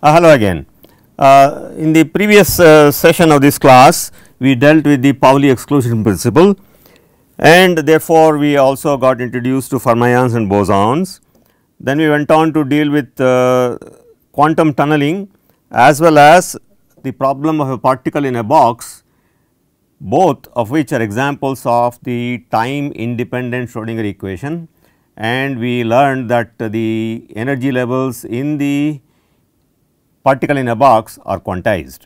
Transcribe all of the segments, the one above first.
Uh, hello again. Uh, in the previous uh, session of this class, we dealt with the Pauli exclusion principle and therefore, we also got introduced to fermions and bosons. Then we went on to deal with uh, quantum tunneling as well as the problem of a particle in a box, both of which are examples of the time independent Schrodinger equation and we learned that the energy levels in the particle in a box are quantized.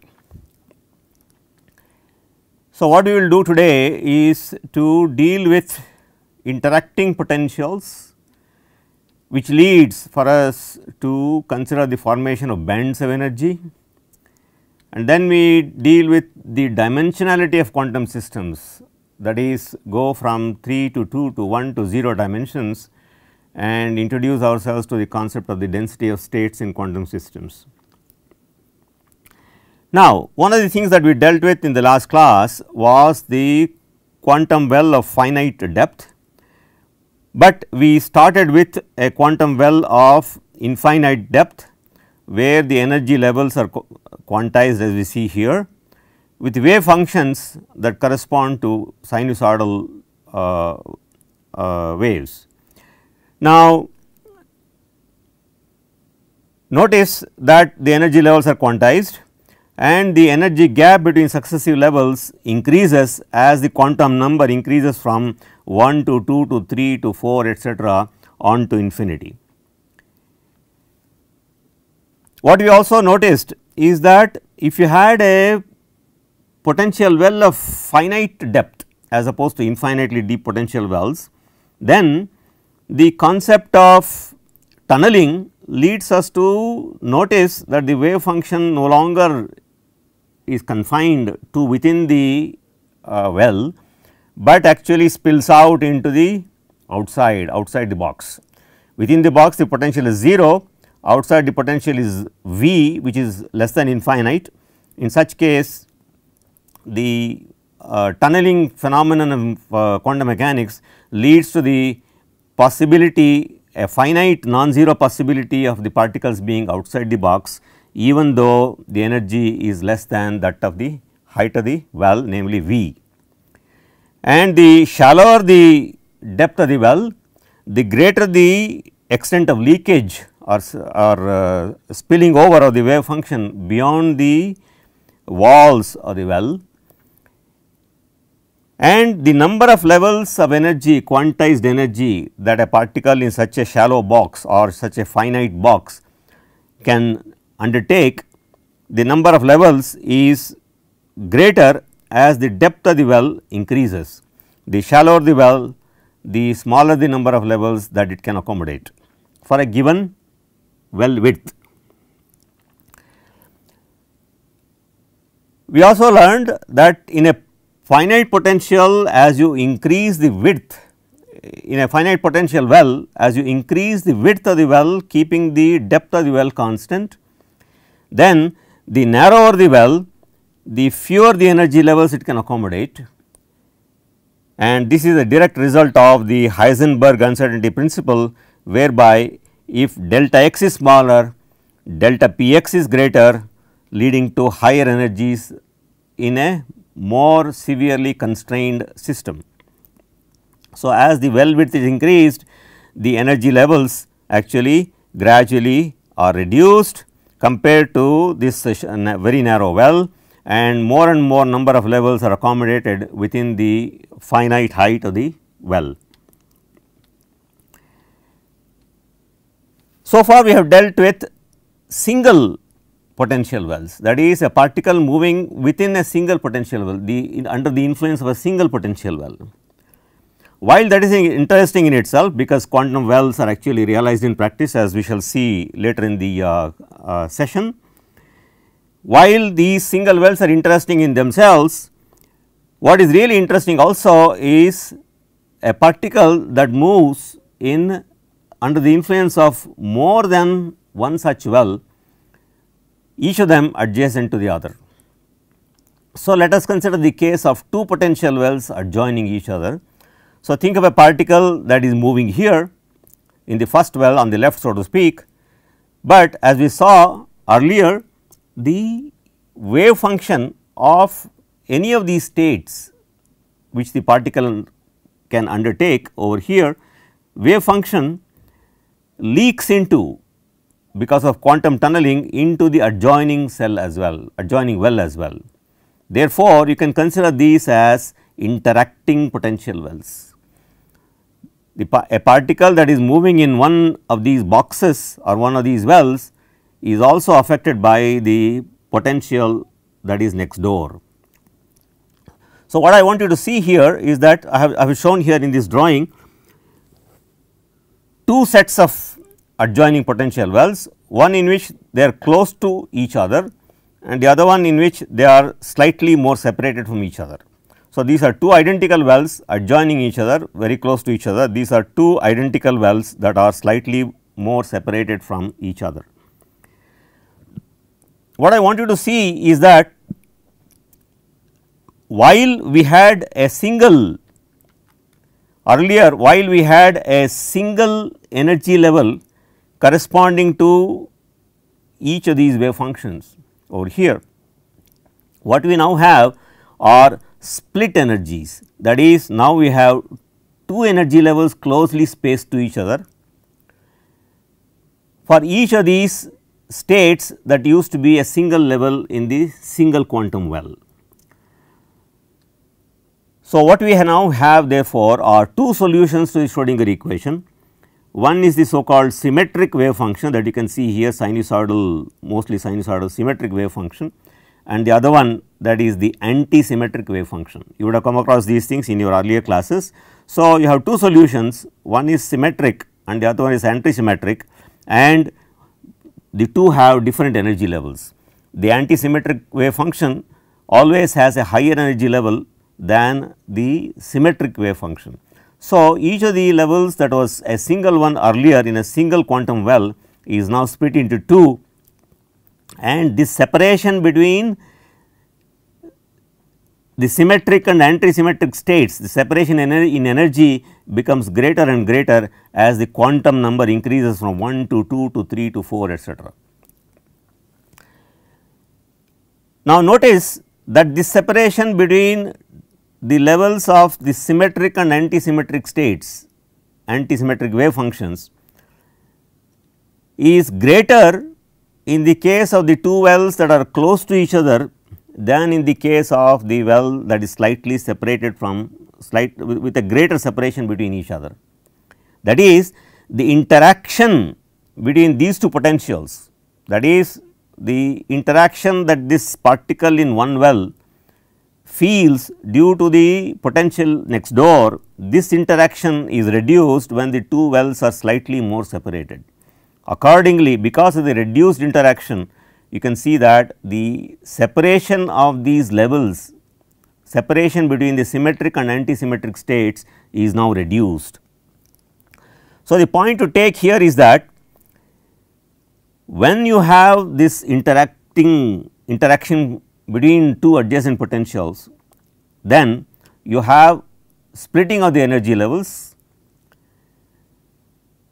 So, what we will do today is to deal with interacting potentials which leads for us to consider the formation of bands of energy and then we deal with the dimensionality of quantum systems that is go from 3 to 2 to 1 to 0 dimensions and introduce ourselves to the concept of the density of states in quantum systems. Now, one of the things that we dealt with in the last class was the quantum well of finite depth, but we started with a quantum well of infinite depth where the energy levels are quantized as we see here with wave functions that correspond to sinusoidal uh, uh, waves. Now, notice that the energy levels are quantized and the energy gap between successive levels increases as the quantum number increases from 1 to 2 to 3 to 4 etc., on to infinity. What we also noticed is that if you had a potential well of finite depth as opposed to infinitely deep potential wells, then the concept of tunneling leads us to notice that the wave function no longer is confined to within the uh, well, but actually spills out into the outside, outside the box. Within the box the potential is 0, outside the potential is V which is less than infinite. In such case the uh, tunneling phenomenon of uh, quantum mechanics leads to the possibility a finite non-zero possibility of the particles being outside the box even though the energy is less than that of the height of the well namely V. And the shallower the depth of the well, the greater the extent of leakage or, or uh, spilling over of the wave function beyond the walls of the well and the number of levels of energy quantized energy that a particle in such a shallow box or such a finite box can undertake the number of levels is greater as the depth of the well increases. The shallower the well the smaller the number of levels that it can accommodate for a given well width. We also learned that in a finite potential as you increase the width in a finite potential well as you increase the width of the well keeping the depth of the well constant then the narrower the well the fewer the energy levels it can accommodate and this is a direct result of the Heisenberg uncertainty principle whereby if delta x is smaller delta p x is greater leading to higher energies in a more severely constrained system. So, as the well width is increased, the energy levels actually gradually are reduced compared to this uh, very narrow well and more and more number of levels are accommodated within the finite height of the well. So far we have dealt with single potential wells that is a particle moving within a single potential well the in, under the influence of a single potential well. While that is interesting in itself because quantum wells are actually realized in practice as we shall see later in the uh, uh, session. While these single wells are interesting in themselves, what is really interesting also is a particle that moves in under the influence of more than one such well each of them adjacent to the other. So, let us consider the case of two potential wells adjoining each other. So, think of a particle that is moving here in the first well on the left so to speak, but as we saw earlier the wave function of any of these states which the particle can undertake over here wave function leaks into because of quantum tunneling into the adjoining cell as well, adjoining well as well. Therefore, you can consider these as interacting potential wells. Pa a particle that is moving in one of these boxes or one of these wells is also affected by the potential that is next door. So, what I want you to see here is that I have, I have shown here in this drawing two sets of adjoining potential wells, one in which they are close to each other and the other one in which they are slightly more separated from each other. So, these are two identical wells adjoining each other very close to each other. These are two identical wells that are slightly more separated from each other. What I want you to see is that while we had a single earlier while we had a single energy level corresponding to each of these wave functions over here. What we now have are split energies that is now we have two energy levels closely spaced to each other. For each of these states that used to be a single level in the single quantum well. So, what we now have therefore are two solutions to the Schrodinger equation one is the so called symmetric wave function that you can see here sinusoidal mostly sinusoidal symmetric wave function and the other one that is the anti-symmetric wave function. You would have come across these things in your earlier classes. So, you have two solutions one is symmetric and the other one is anti-symmetric and the two have different energy levels. The anti-symmetric wave function always has a higher energy level than the symmetric wave function. So, each of the levels that was a single one earlier in a single quantum well is now split into two and this separation between the symmetric and antisymmetric states the separation ener in energy becomes greater and greater as the quantum number increases from 1 to 2 to 3 to 4 etc. Now, notice that this separation between the levels of the symmetric and antisymmetric states, antisymmetric wave functions is greater in the case of the two wells that are close to each other than in the case of the well that is slightly separated from slight with a greater separation between each other. That is the interaction between these two potentials that is the interaction that this particle in one well feels due to the potential next door, this interaction is reduced when the two wells are slightly more separated. Accordingly, because of the reduced interaction, you can see that the separation of these levels, separation between the symmetric and antisymmetric states is now reduced. So, the point to take here is that when you have this interacting interaction between two adjacent potentials, then you have splitting of the energy levels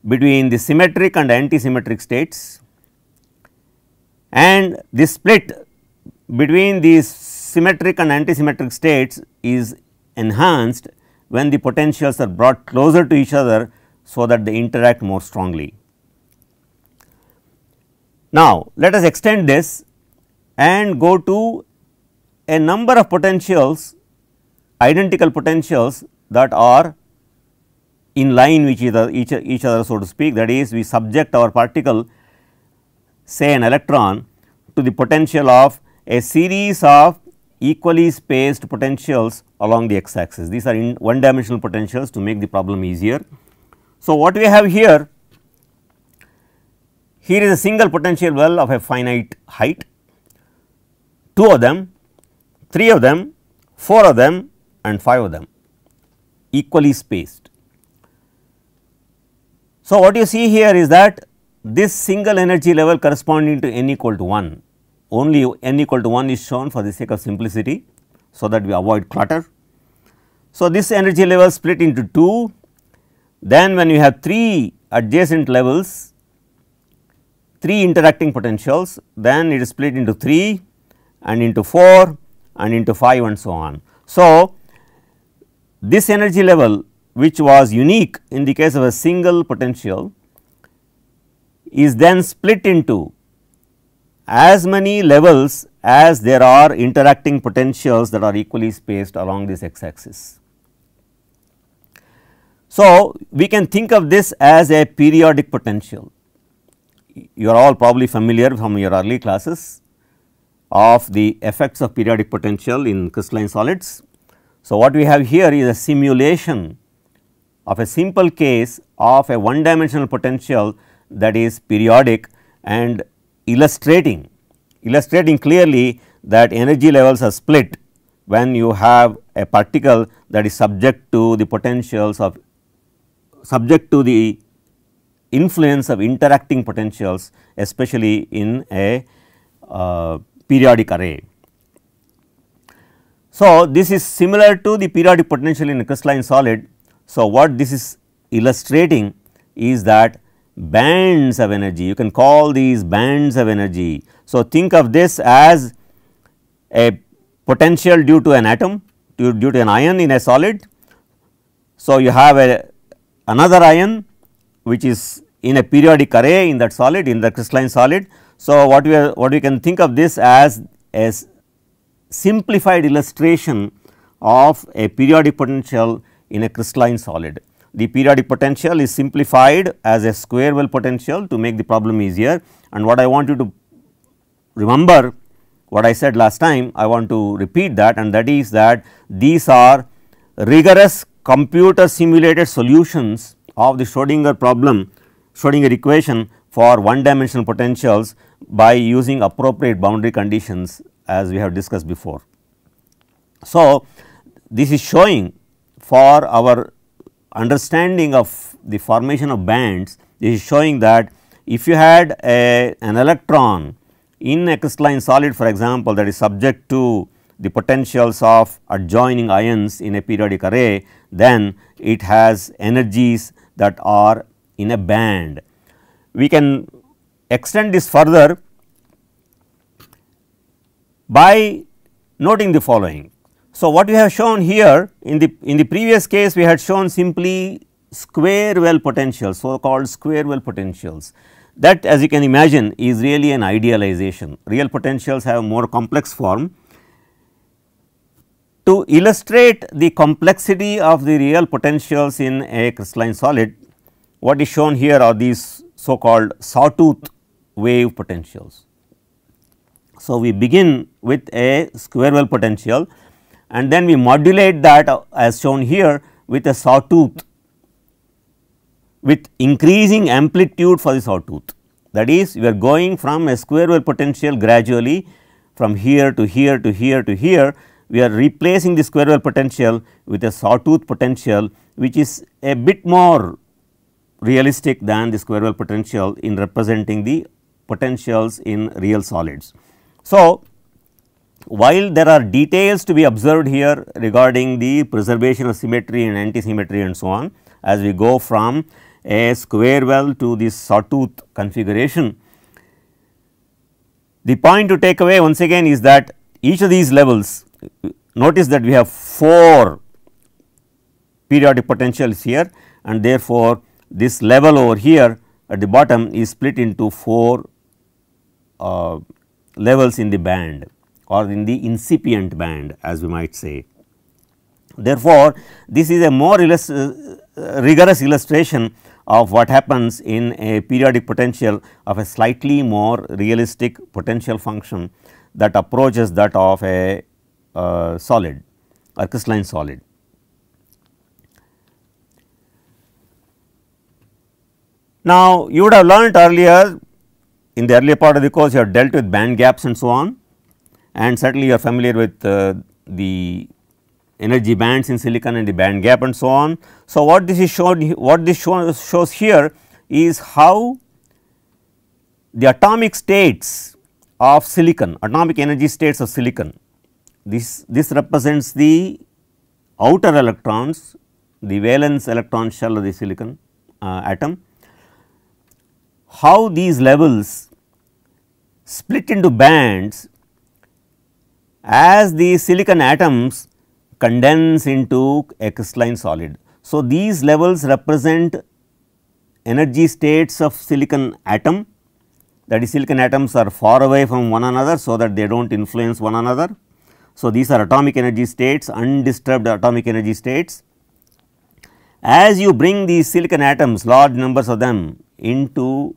between the symmetric and antisymmetric states and the split between these symmetric and antisymmetric states is enhanced when the potentials are brought closer to each other so that they interact more strongly. Now, let us extend this and go to a number of potentials identical potentials that are in line with each other, each, each other so to speak that is we subject our particle say an electron to the potential of a series of equally spaced potentials along the x axis. These are in one dimensional potentials to make the problem easier. So, what we have here, here is a single potential well of a finite height 2 of them, 3 of them, 4 of them and 5 of them equally spaced. So, what you see here is that this single energy level corresponding to n equal to 1 only n equal to 1 is shown for the sake of simplicity. So, that we avoid clutter. So, this energy level split into 2 then when you have 3 adjacent levels 3 interacting potentials then it is split into 3 and into 4 and into 5 and so on. So, this energy level which was unique in the case of a single potential is then split into as many levels as there are interacting potentials that are equally spaced along this x axis. So, we can think of this as a periodic potential. You are all probably familiar from your early classes of the effects of periodic potential in crystalline solids. So, what we have here is a simulation of a simple case of a one dimensional potential that is periodic and illustrating, illustrating clearly that energy levels are split when you have a particle that is subject to the potentials of subject to the influence of interacting potentials especially in a uh, periodic array. So, this is similar to the periodic potential in a crystalline solid. So, what this is illustrating is that bands of energy, you can call these bands of energy. So, think of this as a potential due to an atom due, due to an ion in a solid. So, you have a another ion which is in a periodic array in that solid in the crystalline solid so, what we are what we can think of this as a simplified illustration of a periodic potential in a crystalline solid. The periodic potential is simplified as a square well potential to make the problem easier and what I want you to remember what I said last time I want to repeat that and that is that these are rigorous computer simulated solutions of the Schrodinger problem Schrodinger equation for one dimensional potentials by using appropriate boundary conditions as we have discussed before. So, this is showing for our understanding of the formation of bands this is showing that if you had a, an electron in a crystalline solid for example that is subject to the potentials of adjoining ions in a periodic array then it has energies that are in a band we can extend this further by noting the following. So, what we have shown here in the in the previous case we had shown simply square well potentials so called square well potentials that as you can imagine is really an idealization real potentials have more complex form. To illustrate the complexity of the real potentials in a crystalline solid what is shown here are these so called sawtooth wave potentials. So, we begin with a square well potential and then we modulate that as shown here with a sawtooth with increasing amplitude for the sawtooth. That is we are going from a square well potential gradually from here to here to here to here we are replacing the square well potential with a sawtooth potential which is a bit more realistic than the square well potential in representing the potentials in real solids. So, while there are details to be observed here regarding the preservation of symmetry and antisymmetry and so on as we go from a square well to this sawtooth configuration. The point to take away once again is that each of these levels notice that we have 4 periodic potentials here and therefore, this level over here at the bottom is split into 4 uh, levels in the band or in the incipient band as we might say. Therefore, this is a more illust uh, uh, rigorous illustration of what happens in a periodic potential of a slightly more realistic potential function that approaches that of a uh, solid or crystalline solid. Now, you would have learnt earlier in the earlier part of the course you have dealt with band gaps and so on and certainly you are familiar with uh, the energy bands in silicon and the band gap and so on. So, what this is shown what this show, shows here is how the atomic states of silicon atomic energy states of silicon this this represents the outer electrons the valence electron shell of the silicon uh, atom how these levels split into bands as the silicon atoms condense into a crystalline solid. So, these levels represent energy states of silicon atom that is silicon atoms are far away from one another so that they do not influence one another. So, these are atomic energy states undisturbed atomic energy states. As you bring these silicon atoms large numbers of them into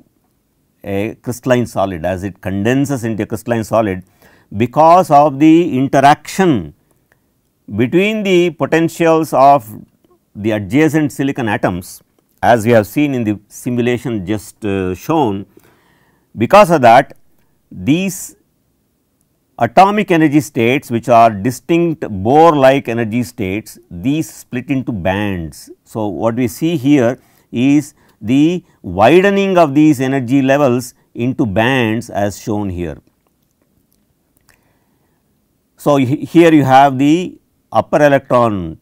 a crystalline solid as it condenses into a crystalline solid because of the interaction between the potentials of the adjacent silicon atoms as we have seen in the simulation just uh, shown. Because of that these atomic energy states which are distinct Bohr like energy states these split into bands. So, what we see here is the widening of these energy levels into bands as shown here. So, here you have the upper electron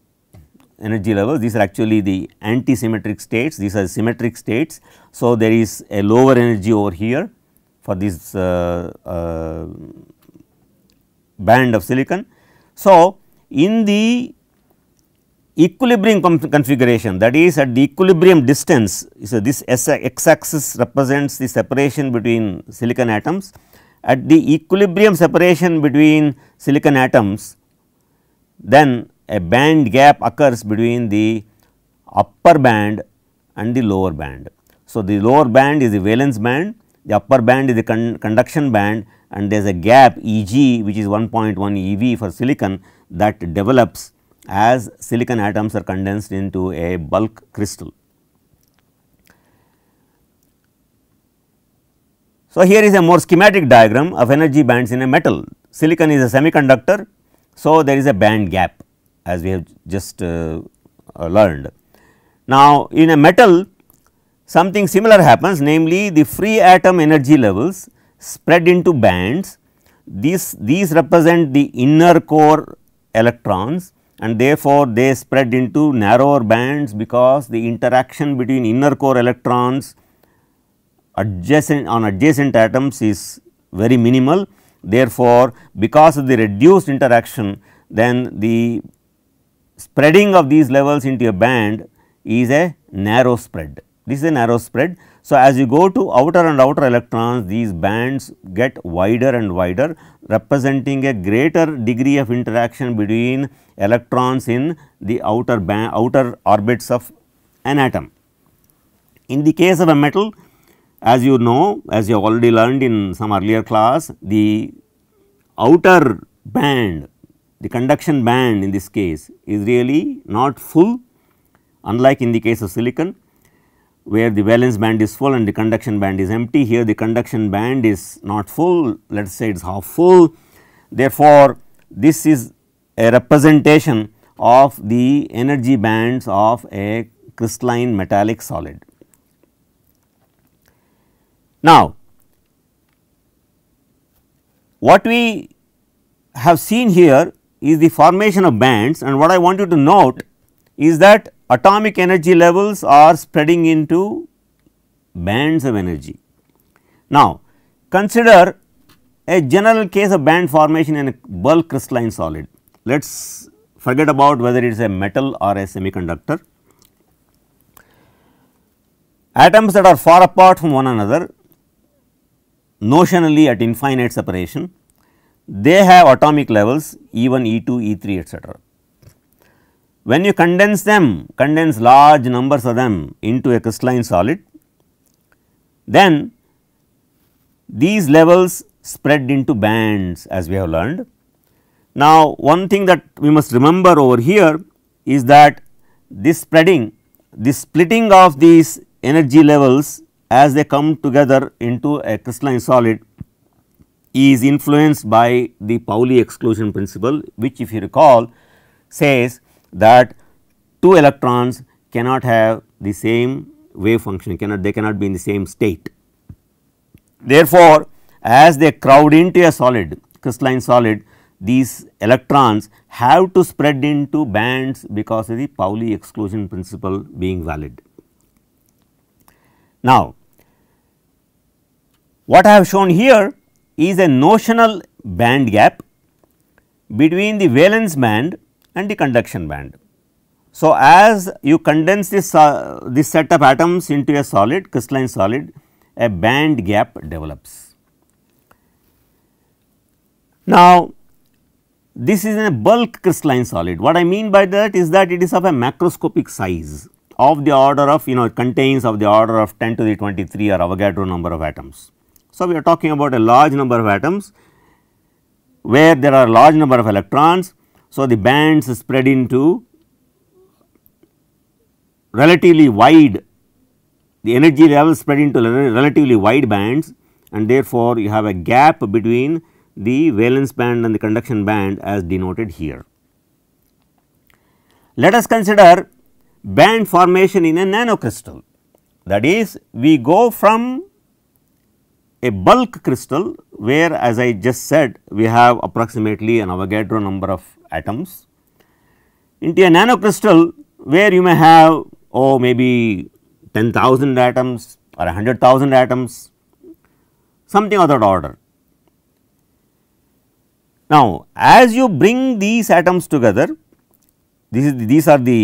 energy levels, these are actually the antisymmetric states, these are symmetric states. So, there is a lower energy over here for this uh, uh, band of silicon. So, in the equilibrium configuration that is at the equilibrium distance. So, this x axis represents the separation between silicon atoms. At the equilibrium separation between silicon atoms, then a band gap occurs between the upper band and the lower band. So, the lower band is the valence band, the upper band is the con conduction band and there is a gap E g which is 1.1 E v for silicon that develops as silicon atoms are condensed into a bulk crystal. So, here is a more schematic diagram of energy bands in a metal. Silicon is a semiconductor, so there is a band gap as we have just uh, uh learned. Now, in a metal something similar happens namely the free atom energy levels spread into bands, these, these represent the inner core electrons and therefore, they spread into narrower bands because the interaction between inner core electrons adjacent on adjacent atoms is very minimal. Therefore, because of the reduced interaction then the spreading of these levels into a band is a narrow spread. This is a narrow spread so, as you go to outer and outer electrons, these bands get wider and wider representing a greater degree of interaction between electrons in the outer band, outer orbits of an atom. In the case of a metal, as you know, as you have already learned in some earlier class, the outer band, the conduction band in this case is really not full unlike in the case of silicon where the valence band is full and the conduction band is empty. Here the conduction band is not full, let us say it is half full. Therefore, this is a representation of the energy bands of a crystalline metallic solid. Now, what we have seen here is the formation of bands and what I want you to note is that atomic energy levels are spreading into bands of energy. Now, consider a general case of band formation in a bulk crystalline solid. Let us forget about whether it is a metal or a semiconductor. Atoms that are far apart from one another notionally at infinite separation, they have atomic levels E1, E2, E3 etcetera. When you condense them, condense large numbers of them into a crystalline solid, then these levels spread into bands as we have learned. Now, one thing that we must remember over here is that this spreading, this splitting of these energy levels as they come together into a crystalline solid is influenced by the Pauli exclusion principle which if you recall says that two electrons cannot have the same wave function cannot they cannot be in the same state. Therefore, as they crowd into a solid crystalline solid these electrons have to spread into bands because of the Pauli exclusion principle being valid. Now, what I have shown here is a notional band gap between the valence band and the conduction band. So, as you condense this, uh, this set of atoms into a solid crystalline solid a band gap develops. Now, this is a bulk crystalline solid what I mean by that is that it is of a macroscopic size of the order of you know it contains of the order of 10 to the 23 or Avogadro number of atoms. So, we are talking about a large number of atoms where there are large number of electrons so, the bands spread into relatively wide, the energy levels spread into relatively wide bands and therefore, you have a gap between the valence band and the conduction band as denoted here. Let us consider band formation in a nanocrystal that is we go from a bulk crystal where as I just said we have approximately an Avogadro number of atoms into a nanocrystal where you may have oh maybe 10,000 atoms or 100,000 atoms something of that order. Now, as you bring these atoms together this is these are the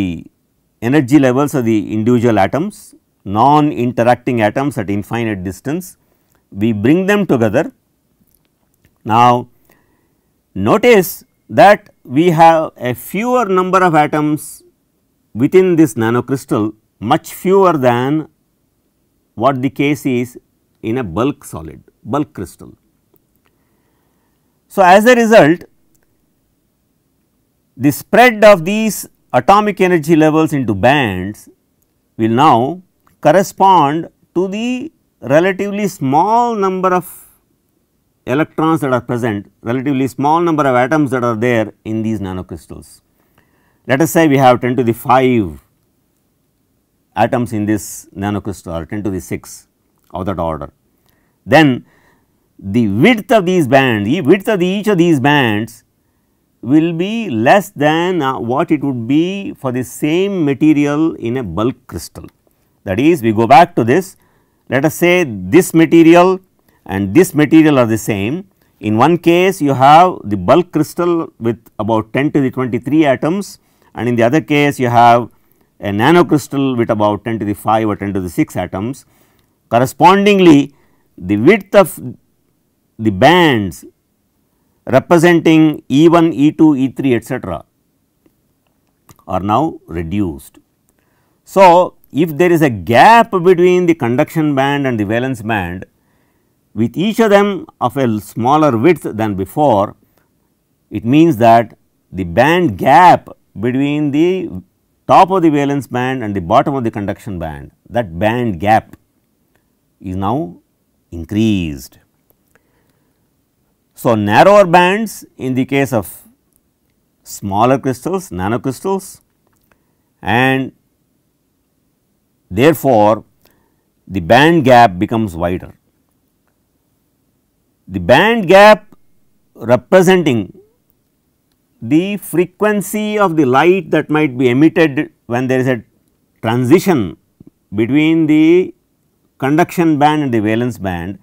energy levels of the individual atoms non interacting atoms at infinite distance we bring them together. Now, notice that we have a fewer number of atoms within this nanocrystal much fewer than what the case is in a bulk solid, bulk crystal. So, as a result the spread of these atomic energy levels into bands will now correspond to the relatively small number of electrons that are present, relatively small number of atoms that are there in these nanocrystals. Let us say we have 10 to the 5 atoms in this nanocrystal or 10 to the 6 of that order. Then the width of these bands, the width of the each of these bands will be less than uh, what it would be for the same material in a bulk crystal. That is, we go back to this, let us say this material and this material are the same. In one case you have the bulk crystal with about 10 to the 23 atoms and in the other case you have a nanocrystal with about 10 to the 5 or 10 to the 6 atoms. Correspondingly, the width of the bands representing E1, E2, E3 etc., are now reduced. So, if there is a gap between the conduction band and the valence band, with each of them of a smaller width than before, it means that the band gap between the top of the valence band and the bottom of the conduction band, that band gap is now increased. So, narrower bands in the case of smaller crystals, nanocrystals and therefore, the band gap becomes wider. The band gap representing the frequency of the light that might be emitted when there is a transition between the conduction band and the valence band.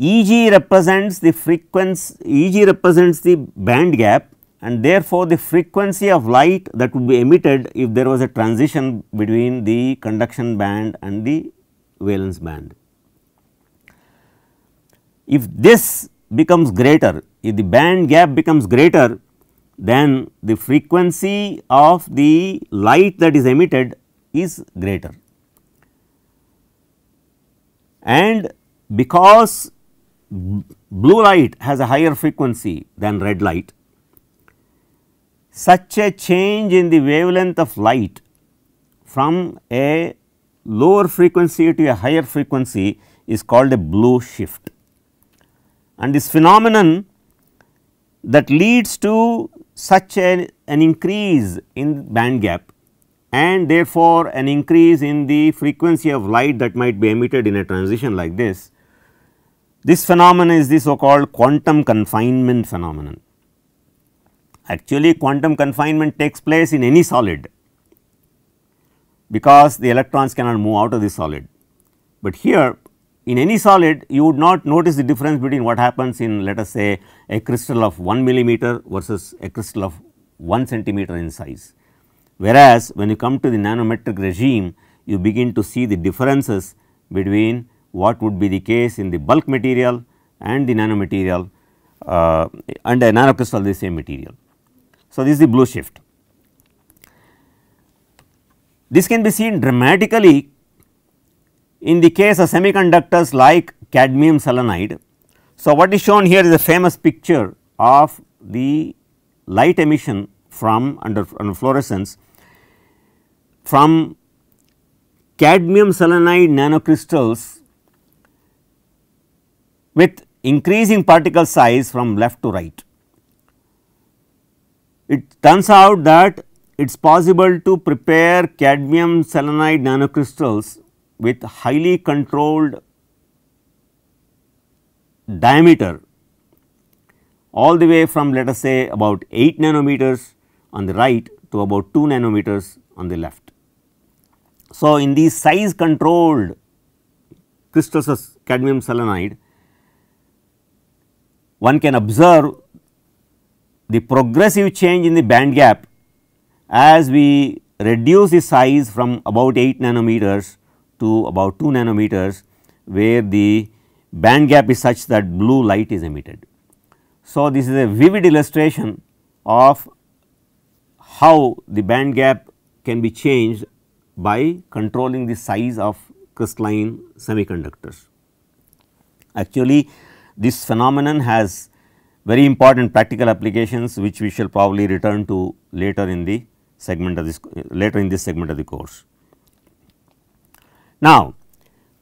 Eg represents the frequency, Eg represents the band gap and therefore, the frequency of light that would be emitted if there was a transition between the conduction band and the valence band. If this becomes greater, if the band gap becomes greater, then the frequency of the light that is emitted is greater. And because blue light has a higher frequency than red light, such a change in the wavelength of light from a lower frequency to a higher frequency is called a blue shift and this phenomenon that leads to such an, an increase in band gap and therefore, an increase in the frequency of light that might be emitted in a transition like this. This phenomenon is the so called quantum confinement phenomenon. Actually, quantum confinement takes place in any solid because the electrons cannot move out of the solid. But here in any solid you would not notice the difference between what happens in let us say a crystal of 1 millimeter versus a crystal of 1 centimeter in size. Whereas, when you come to the nanometric regime you begin to see the differences between what would be the case in the bulk material and the nanomaterial uh, and a nanocrystal of the same material. So, this is the blue shift. This can be seen dramatically in the case of semiconductors like cadmium selenide. So, what is shown here is a famous picture of the light emission from under, under fluorescence from cadmium selenide nanocrystals with increasing particle size from left to right. It turns out that it is possible to prepare cadmium selenide nanocrystals with highly controlled diameter all the way from let us say about 8 nanometers on the right to about 2 nanometers on the left. So, in these size controlled crystals of cadmium selenide, one can observe the progressive change in the band gap as we reduce the size from about 8 nanometers to about 2 nanometers where the band gap is such that blue light is emitted. So, this is a vivid illustration of how the band gap can be changed by controlling the size of crystalline semiconductors. Actually, this phenomenon has very important practical applications which we shall probably return to later in the segment of this later in this segment of the course. Now,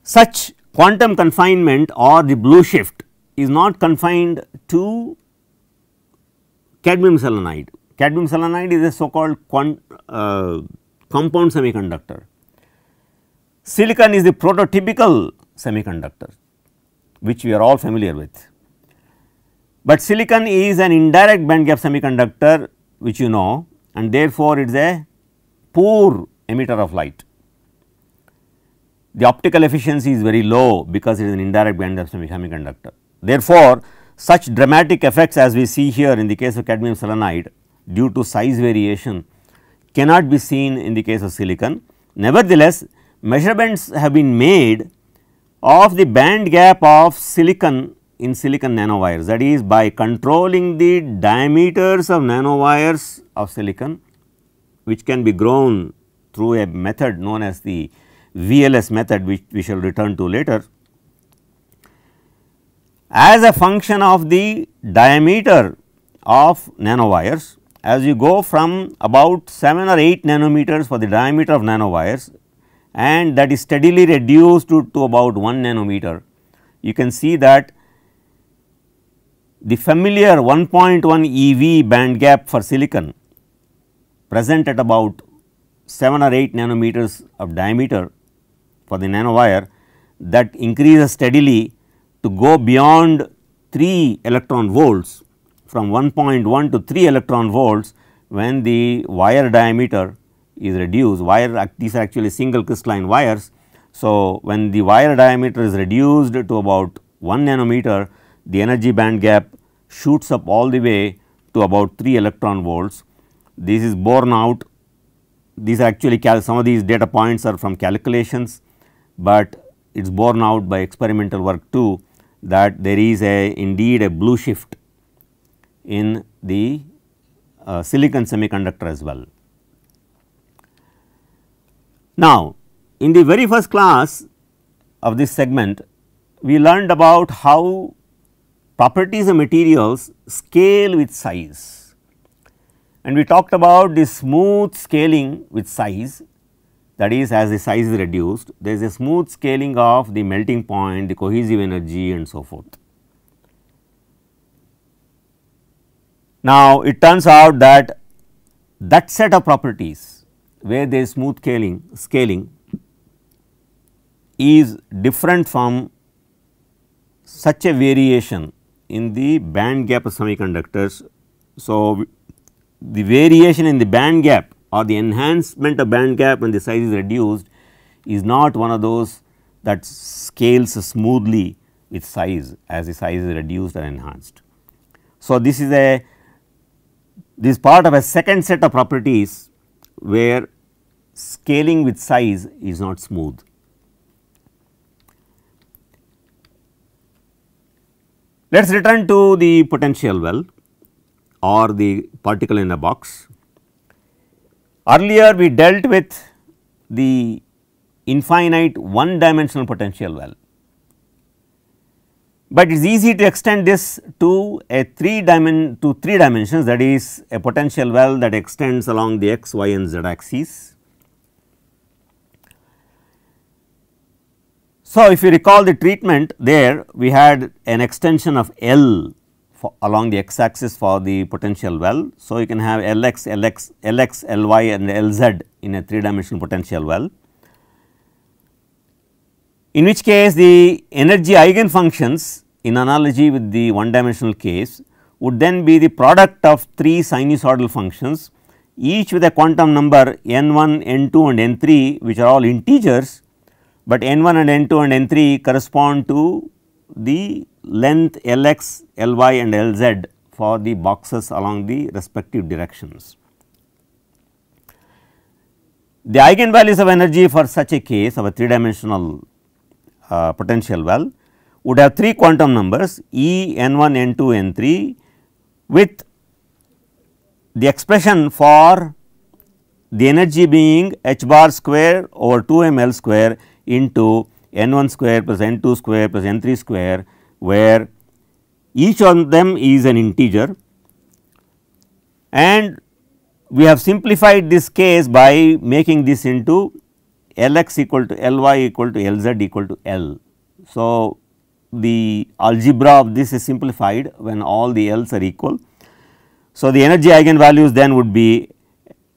such quantum confinement or the blue shift is not confined to cadmium selenide. Cadmium selenide is a so called uh, compound semiconductor. Silicon is the prototypical semiconductor which we are all familiar with. But silicon is an indirect band gap semiconductor which you know and therefore, it is a poor emitter of light the optical efficiency is very low because it is an indirect band gap semiconductor. Therefore, such dramatic effects as we see here in the case of cadmium selenide due to size variation cannot be seen in the case of silicon. Nevertheless, measurements have been made of the band gap of silicon in silicon nanowires that is by controlling the diameters of nanowires of silicon which can be grown through a method known as the VLS method which we shall return to later. As a function of the diameter of nanowires, as you go from about 7 or 8 nanometers for the diameter of nanowires and that is steadily reduced to, to about 1 nanometer, you can see that the familiar 1.1 EV band gap for silicon present at about 7 or 8 nanometers of diameter for the nanowire that increases steadily to go beyond 3 electron volts from 1.1 to 3 electron volts when the wire diameter is reduced wire these are actually single crystalline wires. So, when the wire diameter is reduced to about 1 nanometer the energy band gap shoots up all the way to about 3 electron volts. This is borne out these are actually some of these data points are from calculations but it is borne out by experimental work too that there is a indeed a blue shift in the uh, silicon semiconductor as well. Now, in the very first class of this segment, we learned about how properties of materials scale with size and we talked about the smooth scaling with size that is as the size is reduced there is a smooth scaling of the melting point, the cohesive energy and so forth. Now, it turns out that that set of properties where there is smooth scaling, scaling is different from such a variation in the band gap of semiconductors. So, the variation in the band gap or the enhancement of band gap when the size is reduced is not one of those that scales smoothly with size as the size is reduced or enhanced. So, this is a this part of a second set of properties where scaling with size is not smooth. Let us return to the potential well or the particle in a box. Earlier we dealt with the infinite one dimensional potential well, but it is easy to extend this to a three dimension to three dimensions that is a potential well that extends along the x, y and z axes. So, if you recall the treatment there we had an extension of L along the x axis for the potential well. So, you can have Lx, Lx, Lx, Ly and Lz in a 3 dimensional potential well. In which case the energy eigenfunctions in analogy with the 1 dimensional case would then be the product of 3 sinusoidal functions each with a quantum number n1, n2 and n3 which are all integers, but n1 and n2 and n3 correspond to the length Lx, Ly and Lz for the boxes along the respective directions. The eigenvalues of energy for such a case of a three dimensional uh, potential well would have three quantum numbers E n1, n2, n3 with the expression for the energy being h bar square over 2 m l square into n 1 square plus n 2 square plus n 3 square where each of them is an integer and we have simplified this case by making this into L x equal to L y equal to L z equal to L. So, the algebra of this is simplified when all the L's are equal. So, the energy eigenvalues then would be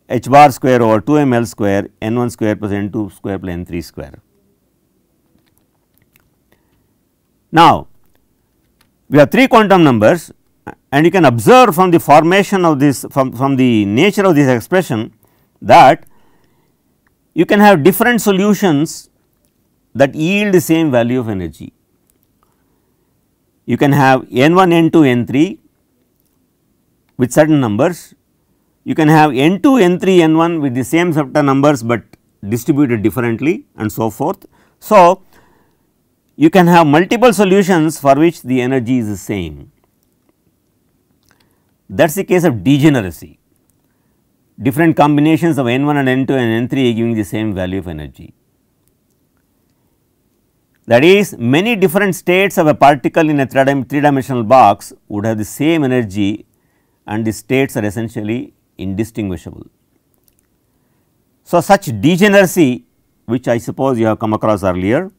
h bar square over 2 m L square n 1 square plus n 2 square plus n 3 square. Now, we have 3 quantum numbers and you can observe from the formation of this from, from the nature of this expression that you can have different solutions that yield the same value of energy. You can have n 1 n 2 n 3 with certain numbers, you can have n 2 n 3 n 1 with the same subta numbers, but distributed differently and so forth. So, you can have multiple solutions for which the energy is the same. That is the case of degeneracy, different combinations of N1 and N2 and N3 giving the same value of energy. That is many different states of a particle in a three dimensional box would have the same energy and the states are essentially indistinguishable. So, such degeneracy which I suppose you have come across earlier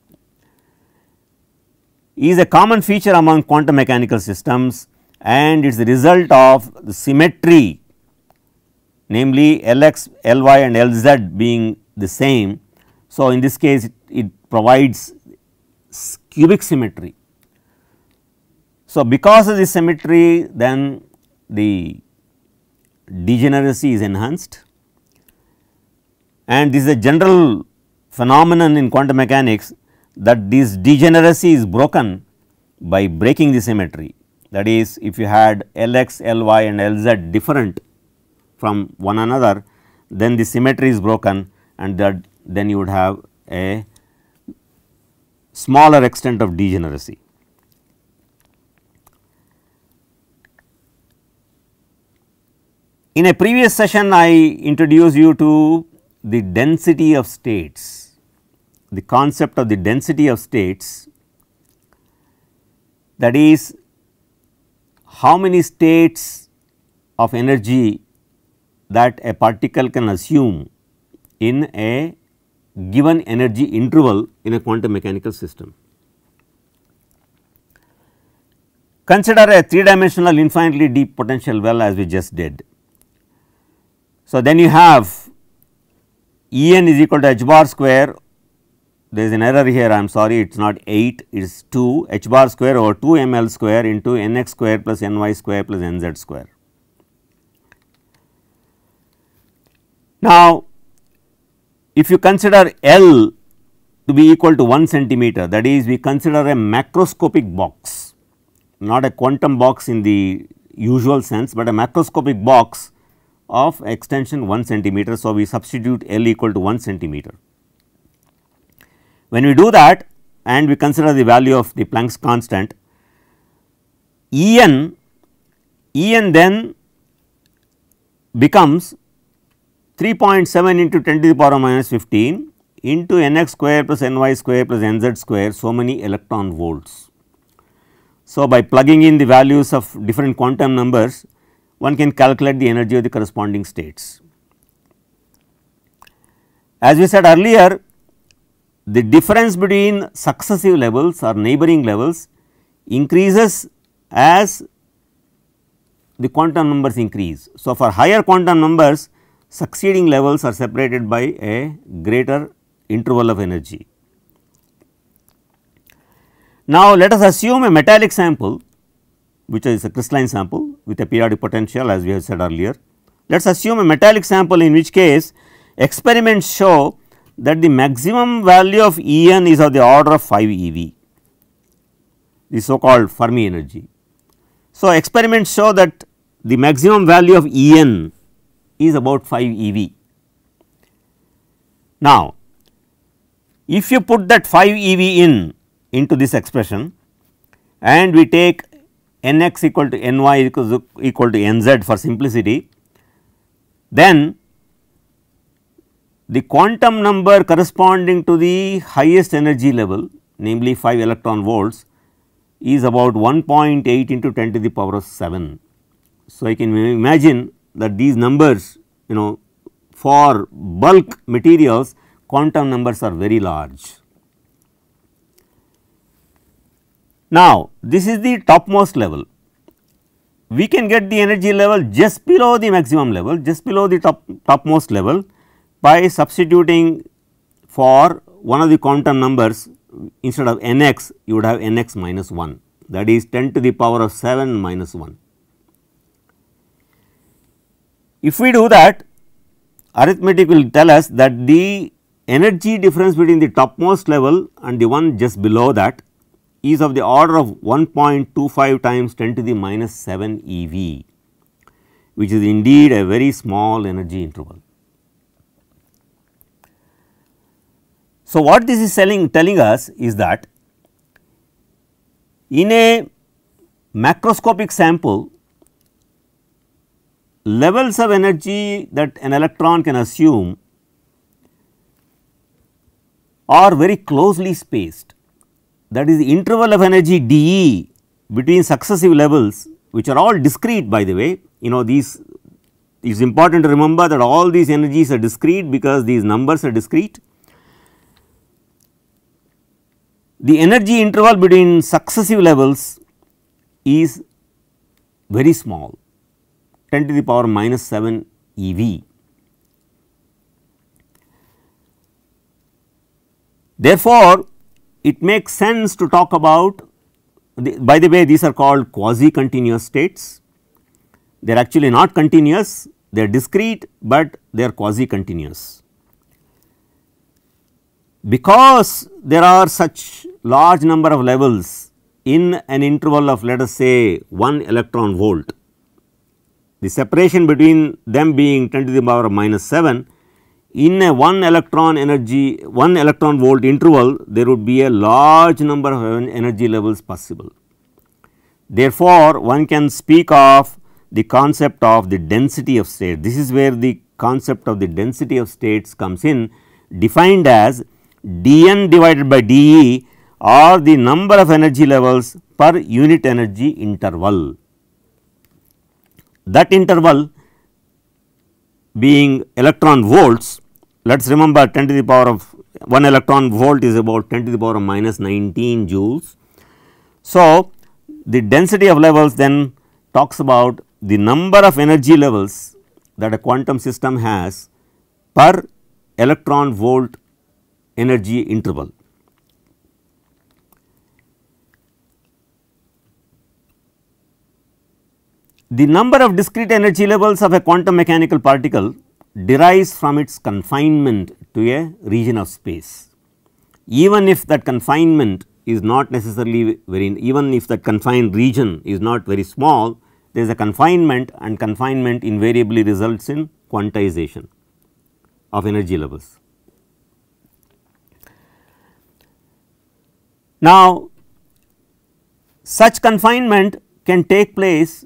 is a common feature among quantum mechanical systems and it is the result of the symmetry namely Lx, Ly and Lz being the same. So, in this case it, it provides cubic symmetry. So, because of this symmetry then the degeneracy is enhanced and this is a general phenomenon in quantum mechanics that this degeneracy is broken by breaking the symmetry. That is, if you had Lx, Ly and Lz different from one another, then the symmetry is broken and that then you would have a smaller extent of degeneracy. In a previous session, I introduced you to the density of states the concept of the density of states that is how many states of energy that a particle can assume in a given energy interval in a quantum mechanical system. Consider a three dimensional infinitely deep potential well as we just did. So, then you have E n is equal to h bar square there is an error here I am sorry it is not 8 it is 2 h bar square over 2 ml square into nx square plus ny square plus nz square. Now, if you consider L to be equal to 1 centimeter that is we consider a macroscopic box not a quantum box in the usual sense, but a macroscopic box of extension 1 centimeter. So, we substitute L equal to 1 centimeter. When we do that and we consider the value of the Planck's constant, E n, E n then becomes 3.7 into 10 to the power minus 15 into nx square plus ny square plus nz square so many electron volts. So, by plugging in the values of different quantum numbers one can calculate the energy of the corresponding states. As we said earlier the difference between successive levels or neighboring levels increases as the quantum numbers increase. So, for higher quantum numbers succeeding levels are separated by a greater interval of energy. Now, let us assume a metallic sample which is a crystalline sample with a periodic potential as we have said earlier. Let us assume a metallic sample in which case experiments show that the maximum value of E n is of the order of 5 E v, the so called Fermi energy. So, experiments show that the maximum value of E n is about 5 E v. Now, if you put that 5 E v in into this expression and we take n x equal to n y equal to n z for simplicity, then the quantum number corresponding to the highest energy level namely 5 electron volts is about 1.8 into 10 to the power of 7. So, I can imagine that these numbers you know for bulk materials quantum numbers are very large. Now, this is the topmost level. We can get the energy level just below the maximum level, just below the top topmost level by substituting for one of the quantum numbers instead of n x you would have n x minus 1 that is 10 to the power of 7 minus 1. If we do that arithmetic will tell us that the energy difference between the topmost level and the one just below that is of the order of 1.25 times 10 to the minus 7 eV which is indeed a very small energy interval. So, what this is telling, telling us is that in a macroscopic sample, levels of energy that an electron can assume are very closely spaced. That is the interval of energy dE between successive levels which are all discrete by the way, you know these it is important to remember that all these energies are discrete because these numbers are discrete The energy interval between successive levels is very small 10 to the power minus 7 EV. Therefore, it makes sense to talk about the, by the way these are called quasi continuous states. They are actually not continuous, they are discrete, but they are quasi continuous. Because there are such large number of levels in an interval of let us say 1 electron volt. The separation between them being 10 to the power of minus 7 in a 1 electron energy 1 electron volt interval there would be a large number of energy levels possible. Therefore, one can speak of the concept of the density of state. This is where the concept of the density of states comes in defined as dN divided by dE or the number of energy levels per unit energy interval. That interval being electron volts, let us remember 10 to the power of 1 electron volt is about 10 to the power of minus 19 joules. So, the density of levels then talks about the number of energy levels that a quantum system has per electron volt energy interval. The number of discrete energy levels of a quantum mechanical particle derives from its confinement to a region of space. Even if that confinement is not necessarily very, even if that confined region is not very small, there is a confinement and confinement invariably results in quantization of energy levels. Now, such confinement can take place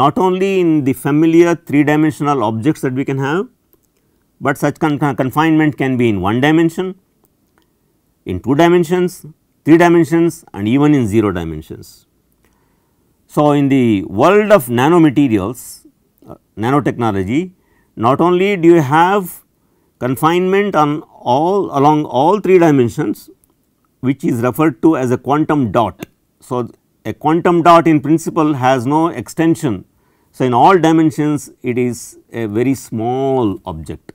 not only in the familiar three dimensional objects that we can have, but such con confinement can be in one dimension, in two dimensions, three dimensions and even in zero dimensions. So, in the world of nanomaterials, uh, nanotechnology, not only do you have confinement on all along all three dimensions, which is referred to as a quantum dot. So, a quantum dot in principle has no extension. So, in all dimensions it is a very small object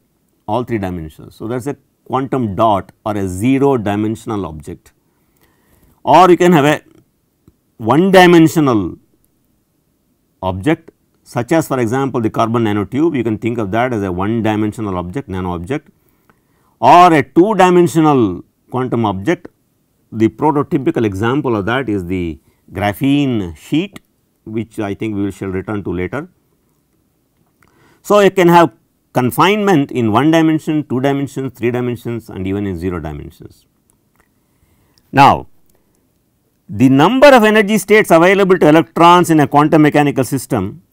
all 3 dimensions. So, that is a quantum dot or a 0 dimensional object or you can have a one dimensional object such as for example, the carbon nanotube you can think of that as a one dimensional object nano object or a two dimensional quantum object the prototypical example of that is the graphene sheet which I think we shall return to later. So, you can have confinement in 1 dimension, 2 dimensions, 3 dimensions and even in 0 dimensions. Now, the number of energy states available to electrons in a quantum mechanical system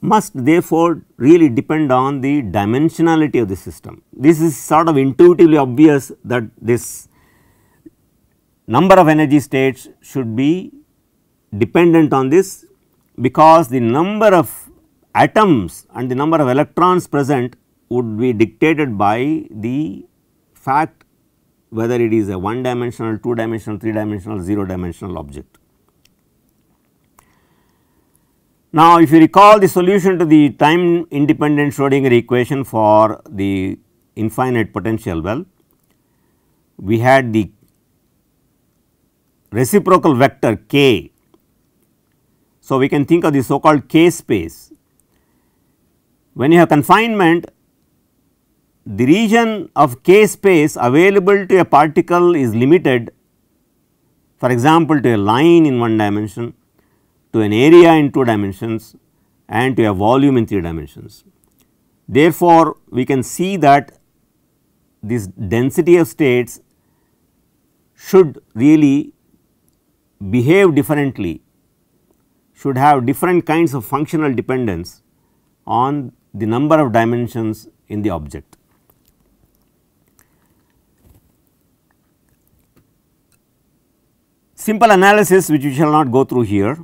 must therefore really depend on the dimensionality of the system. This is sort of intuitively obvious that this number of energy states should be dependent on this because the number of atoms and the number of electrons present would be dictated by the fact whether it is a one dimensional, two dimensional, three dimensional, zero dimensional object. Now, if you recall the solution to the time independent Schrodinger equation for the infinite potential well, we had the reciprocal vector k. So, we can think of the so called k space. When you have confinement, the region of k space available to a particle is limited for example, to a line in one dimension, to an area in two dimensions and to a volume in three dimensions. Therefore, we can see that this density of states should really behave differently should have different kinds of functional dependence on the number of dimensions in the object. Simple analysis which we shall not go through here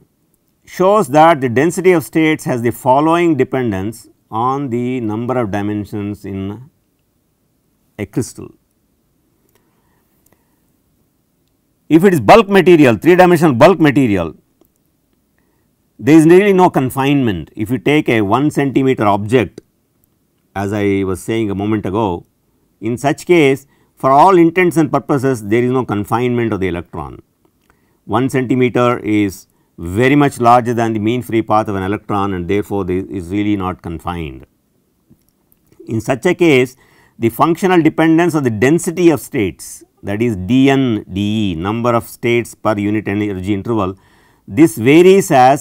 shows that the density of states has the following dependence on the number of dimensions in a crystal. If it is bulk material, three dimensional bulk material, there is really no confinement. If you take a 1 centimeter object, as I was saying a moment ago, in such case for all intents and purposes there is no confinement of the electron. 1 centimeter is very much larger than the mean free path of an electron and therefore, this is really not confined. In such a case, the functional dependence of the density of states that is dn dE number of states per unit energy interval this varies as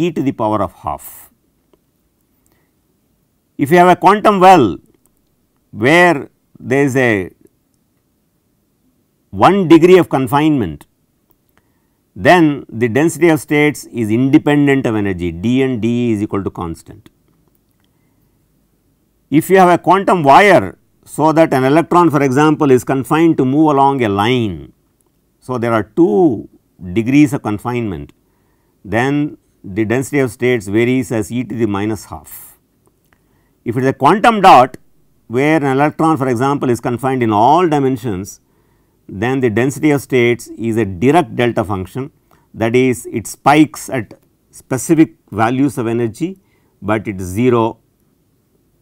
e to the power of half. If you have a quantum well where there is a 1 degree of confinement then the density of states is independent of energy dn de is equal to constant. If you have a quantum wire so, that an electron for example is confined to move along a line. So, there are two degrees of confinement then the density of states varies as e to the minus half. If it is a quantum dot where an electron for example is confined in all dimensions then the density of states is a direct delta function that is it spikes at specific values of energy but it is 0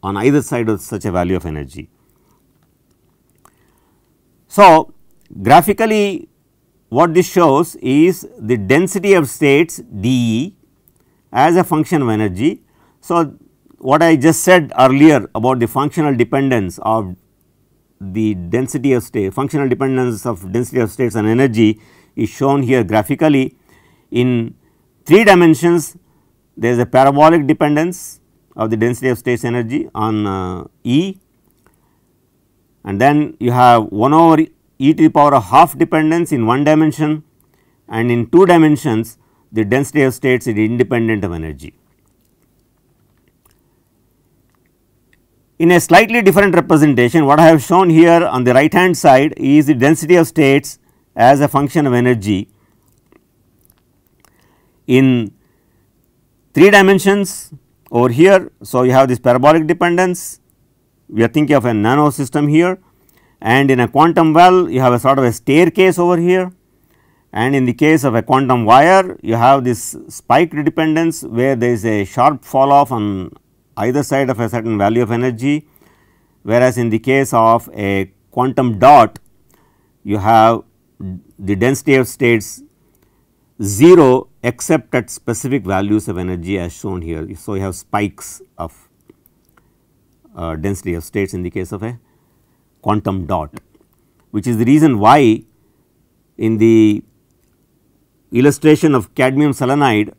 on either side of such a value of energy. So, graphically what this shows is the density of states dE as a function of energy. So, what I just said earlier about the functional dependence of the density of state, functional dependence of density of states and energy is shown here graphically. In 3 dimensions, there is a parabolic dependence of the density of states energy on uh, E and then you have 1 over e to the power of half dependence in one dimension and in two dimensions the density of states is independent of energy. In a slightly different representation what I have shown here on the right hand side is the density of states as a function of energy in three dimensions over here. So, you have this parabolic dependence we are thinking of a nano system here and in a quantum well you have a sort of a staircase over here and in the case of a quantum wire you have this spike dependence where there is a sharp fall off on either side of a certain value of energy whereas in the case of a quantum dot you have the density of states 0 except at specific values of energy as shown here. So, you have spikes of uh, density of states in the case of a quantum dot which is the reason why in the illustration of cadmium selenide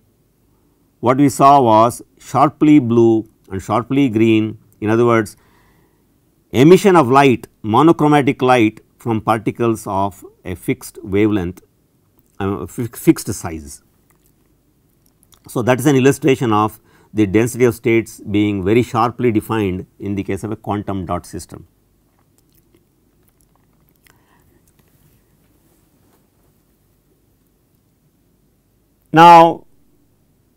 what we saw was sharply blue and sharply green in other words emission of light monochromatic light from particles of a fixed wavelength uh, fixed size. So, that is an illustration of the density of states being very sharply defined in the case of a quantum dot system. Now,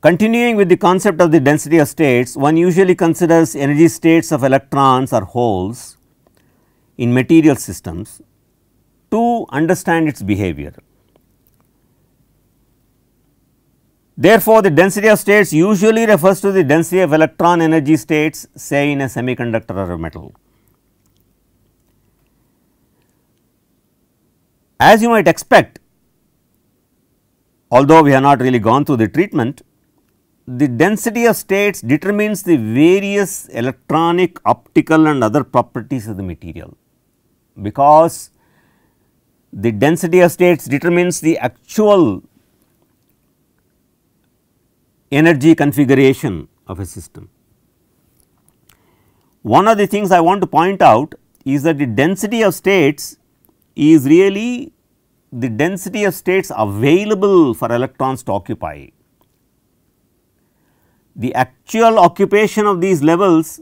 continuing with the concept of the density of states, one usually considers energy states of electrons or holes in material systems to understand its behavior. Therefore, the density of states usually refers to the density of electron energy states say in a semiconductor or a metal. As you might expect, although we have not really gone through the treatment, the density of states determines the various electronic, optical and other properties of the material, because the density of states determines the actual energy configuration of a system. One of the things I want to point out is that the density of states is really the density of states available for electrons to occupy. The actual occupation of these levels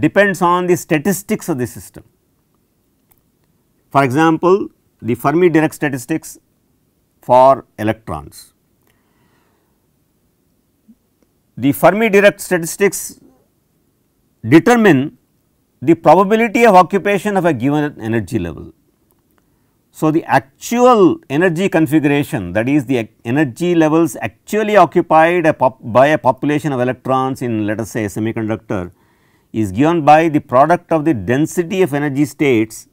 depends on the statistics of the system. For example, the Fermi Dirac statistics for electrons the Fermi Dirac statistics determine the probability of occupation of a given energy level. So, the actual energy configuration that is the energy levels actually occupied a by a population of electrons in let us say a semiconductor is given by the product of the density of energy states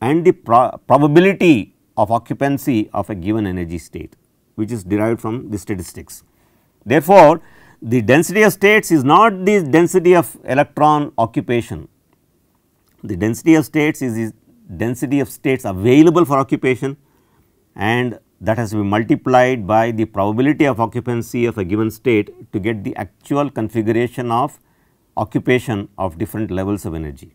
and the pro probability of occupancy of a given energy state which is derived from the statistics. Therefore, the density of states is not the density of electron occupation. The density of states is the density of states available for occupation and that has to be multiplied by the probability of occupancy of a given state to get the actual configuration of occupation of different levels of energy.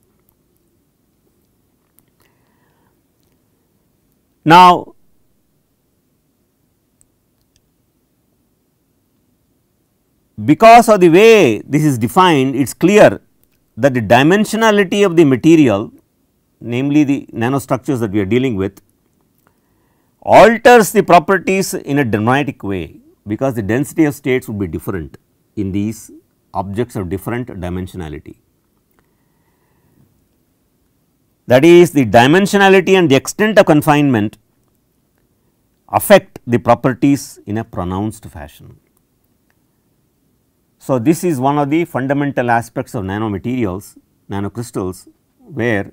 Now, because of the way this is defined it is clear that the dimensionality of the material namely the nanostructures that we are dealing with alters the properties in a dramatic way because the density of states would be different in these objects of different dimensionality. That is the dimensionality and the extent of confinement affect the properties in a pronounced fashion. So, this is one of the fundamental aspects of nanomaterials, nanocrystals, where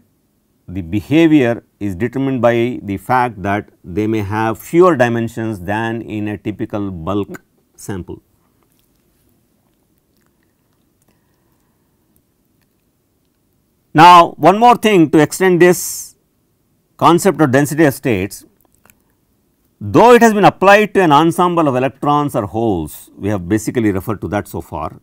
the behavior is determined by the fact that they may have fewer dimensions than in a typical bulk sample. Now, one more thing to extend this concept of density of states, Though it has been applied to an ensemble of electrons or holes, we have basically referred to that so far.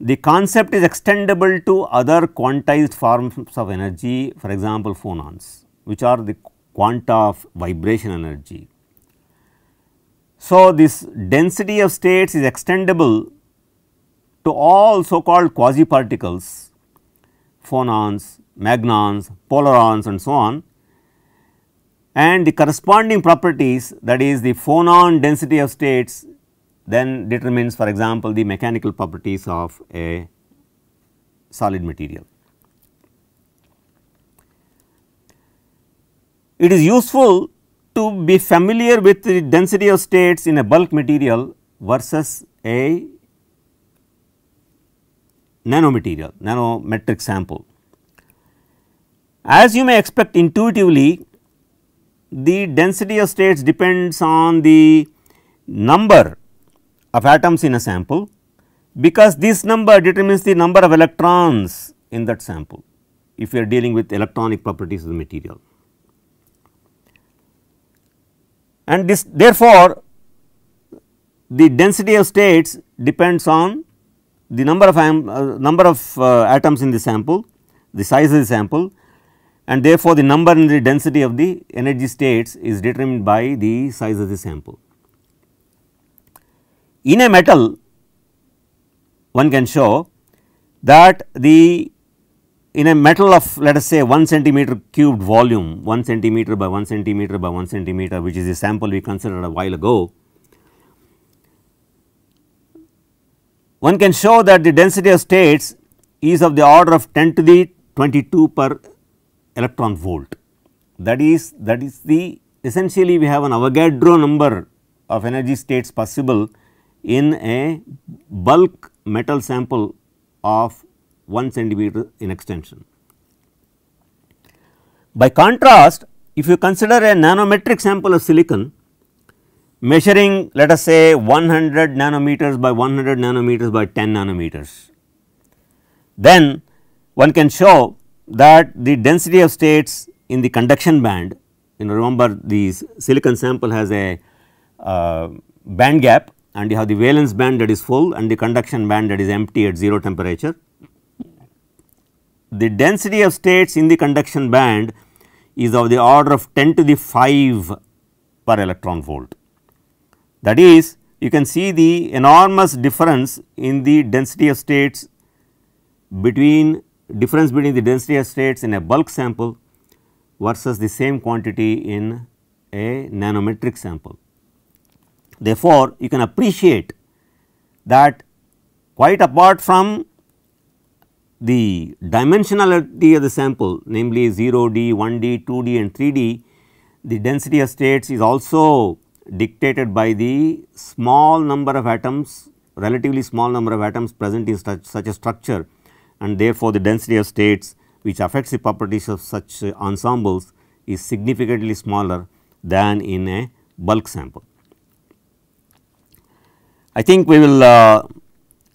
The concept is extendable to other quantized forms of energy, for example, phonons, which are the quanta of vibration energy. So, this density of states is extendable to all so called quasi particles, phonons, magnons, polarons and so on and the corresponding properties that is the phonon density of states then determines for example, the mechanical properties of a solid material. It is useful to be familiar with the density of states in a bulk material versus a nanomaterial, nanometric sample. As you may expect intuitively, the density of states depends on the number of atoms in a sample because this number determines the number of electrons in that sample if we are dealing with electronic properties of the material. And this therefore, the density of states depends on the number of, uh, number of uh, atoms in the sample, the size of the sample and therefore, the number and the density of the energy states is determined by the size of the sample. In a metal, one can show that the in a metal of let us say 1 centimeter cubed volume 1 centimeter by 1 centimeter by 1 centimeter which is the sample we considered a while ago. One can show that the density of states is of the order of 10 to the 22 per electron volt. That is, that is the essentially we have an Avogadro number of energy states possible in a bulk metal sample of 1 centimeter in extension. By contrast, if you consider a nanometric sample of silicon measuring let us say 100 nanometers by 100 nanometers by 10 nanometers, then one can show that the density of states in the conduction band, you know remember the silicon sample has a uh, band gap and you have the valence band that is full and the conduction band that is empty at 0 temperature. The density of states in the conduction band is of the order of 10 to the 5 per electron volt. That is you can see the enormous difference in the density of states between difference between the density of states in a bulk sample versus the same quantity in a nanometric sample. Therefore, you can appreciate that quite apart from the dimensionality of the sample namely 0D, 1D, 2D and 3D, the density of states is also dictated by the small number of atoms, relatively small number of atoms present in such, such a structure and therefore, the density of states which affects the properties of such uh, ensembles is significantly smaller than in a bulk sample. I think we will uh,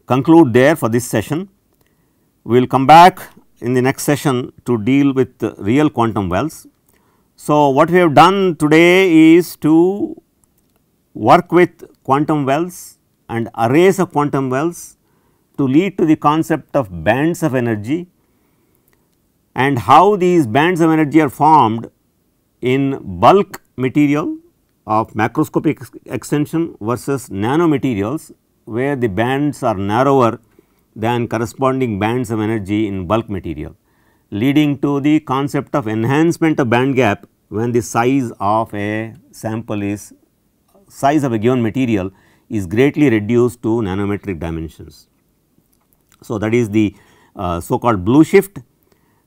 conclude there for this session. We will come back in the next session to deal with real quantum wells. So, what we have done today is to work with quantum wells and arrays of quantum wells to lead to the concept of bands of energy and how these bands of energy are formed in bulk material of macroscopic extension versus nanomaterials where the bands are narrower than corresponding bands of energy in bulk material leading to the concept of enhancement of band gap when the size of a sample is size of a given material is greatly reduced to nanometric dimensions. So, that is the uh, so called blue shift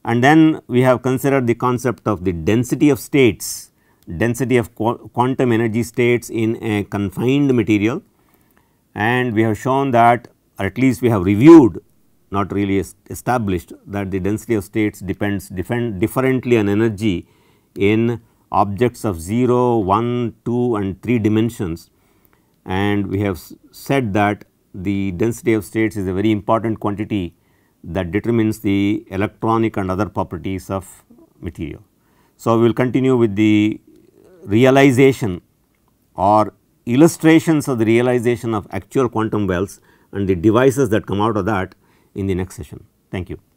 and then we have considered the concept of the density of states, density of qu quantum energy states in a confined material and we have shown that or at least we have reviewed not really established that the density of states depends differently on energy in objects of 0, 1, 2 and 3 dimensions and we have said that the density of states is a very important quantity that determines the electronic and other properties of material. So, we will continue with the realization or illustrations of the realization of actual quantum wells and the devices that come out of that in the next session. Thank you.